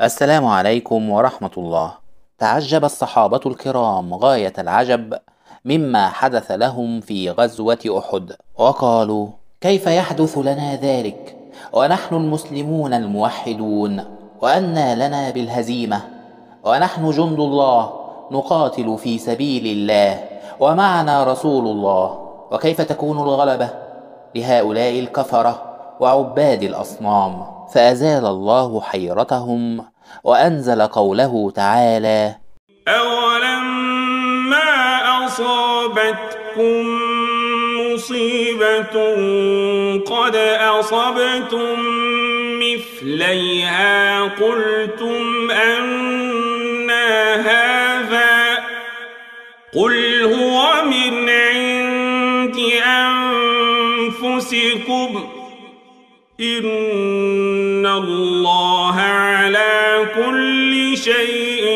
السلام عليكم ورحمة الله. تعجب الصحابة الكرام غاية العجب مما حدث لهم في غزوة أحد، وقالوا: كيف يحدث لنا ذلك؟ ونحن المسلمون الموحدون، وأنى لنا بالهزيمة، ونحن جند الله نقاتل في سبيل الله، ومعنا رسول الله، وكيف تكون الغلبة لهؤلاء الكفرة؟ وعباد الاصنام فازال الله حيرتهم وانزل قوله تعالى اولما اصابتكم مصيبه قد اصبتم مثليها قلتم أن هذا قل هو من عند انفسكم إن الله على كل شيء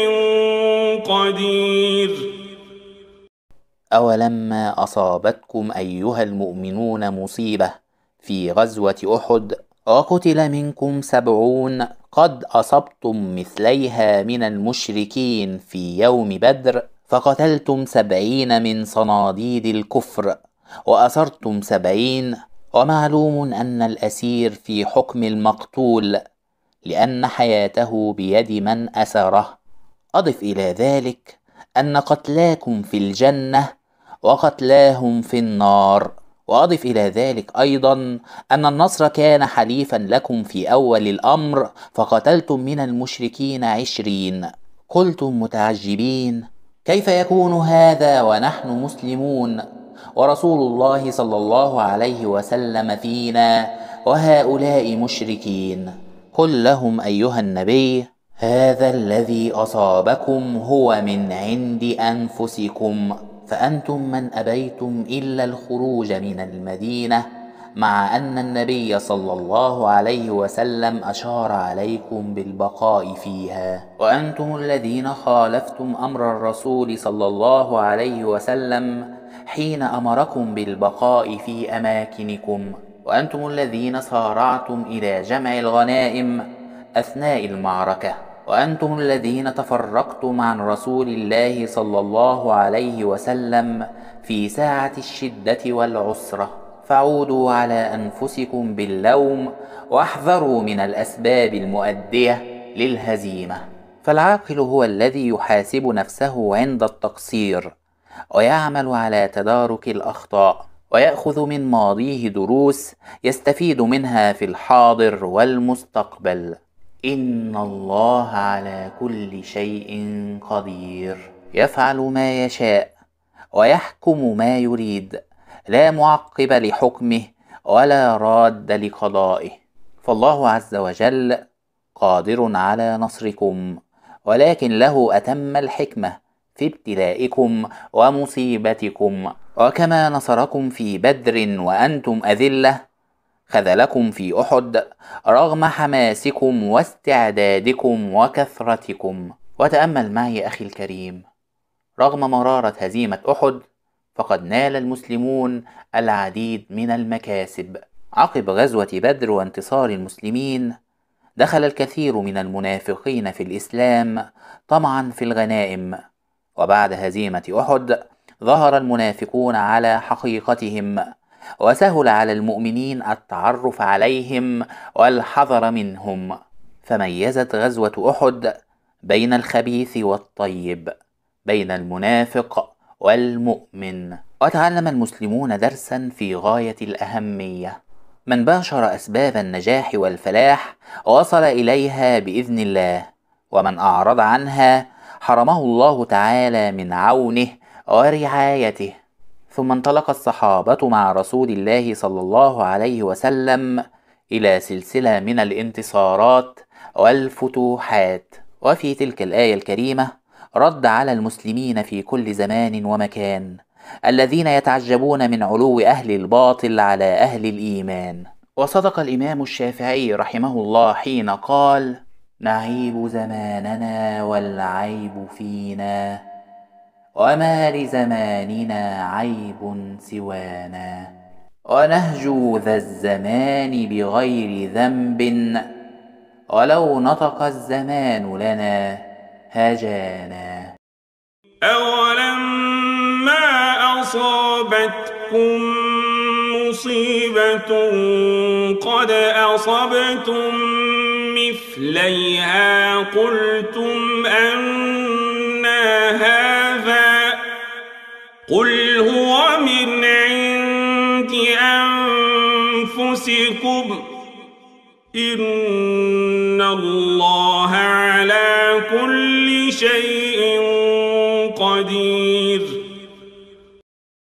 قدير أولما أصابتكم أيها المؤمنون مصيبة في غزوة أحد وقتل منكم سبعون قد أصبتم مثليها من المشركين في يوم بدر فقتلتم سبعين من صناديد الكفر وأسرتم سبعين ومعلوم ان الاسير في حكم المقتول لان حياته بيد من اسره اضف الى ذلك ان قتلاكم في الجنه وقتلاهم في النار واضف الى ذلك ايضا ان النصر كان حليفا لكم في اول الامر فقتلتم من المشركين عشرين قلتم متعجبين كيف يكون هذا ونحن مسلمون ورسول الله صلى الله عليه وسلم فينا وهؤلاء مشركين قل لهم ايها النبي هذا الذي اصابكم هو من عند انفسكم فانتم من ابيتم الا الخروج من المدينه مع أن النبي صلى الله عليه وسلم أشار عليكم بالبقاء فيها وأنتم الذين خالفتم أمر الرسول صلى الله عليه وسلم حين أمركم بالبقاء في أماكنكم وأنتم الذين صارعتم إلى جمع الغنائم أثناء المعركة وأنتم الذين تفرقتم عن رسول الله صلى الله عليه وسلم في ساعة الشدة والعسرة فعودوا على انفسكم باللوم واحذروا من الاسباب المؤديه للهزيمه فالعاقل هو الذي يحاسب نفسه عند التقصير ويعمل على تدارك الاخطاء وياخذ من ماضيه دروس يستفيد منها في الحاضر والمستقبل ان الله على كل شيء قدير يفعل ما يشاء ويحكم ما يريد لا معقب لحكمه ولا راد لقضائه فالله عز وجل قادر على نصركم ولكن له أتم الحكمة في ابتلائكم ومصيبتكم وكما نصركم في بدر وأنتم أذلة خذلكم في أحد رغم حماسكم واستعدادكم وكثرتكم وتأمل معي أخي الكريم رغم مرارة هزيمة أحد فقد نال المسلمون العديد من المكاسب عقب غزوة بدر وانتصار المسلمين دخل الكثير من المنافقين في الإسلام طمعا في الغنائم وبعد هزيمة أحد ظهر المنافقون على حقيقتهم وسهل على المؤمنين التعرف عليهم والحذر منهم فميزت غزوة أحد بين الخبيث والطيب بين المنافق والمؤمن وتعلم المسلمون درسا في غاية الأهمية من باشر أسباب النجاح والفلاح وصل إليها بإذن الله ومن أعرض عنها حرمه الله تعالى من عونه ورعايته ثم انطلق الصحابة مع رسول الله صلى الله عليه وسلم إلى سلسلة من الانتصارات والفتوحات وفي تلك الآية الكريمة رد على المسلمين في كل زمان ومكان الذين يتعجبون من علو اهل الباطل على اهل الايمان وصدق الامام الشافعي رحمه الله حين قال نعيب زماننا والعيب فينا وما لزماننا عيب سوانا ونهجو ذا الزمان بغير ذنب ولو نطق الزمان لنا هجانا أولما أصابتكم مصيبة قد أصبتم مثليها قلتم أنا هذا قل هو من عند أنفسكم إن الله شيء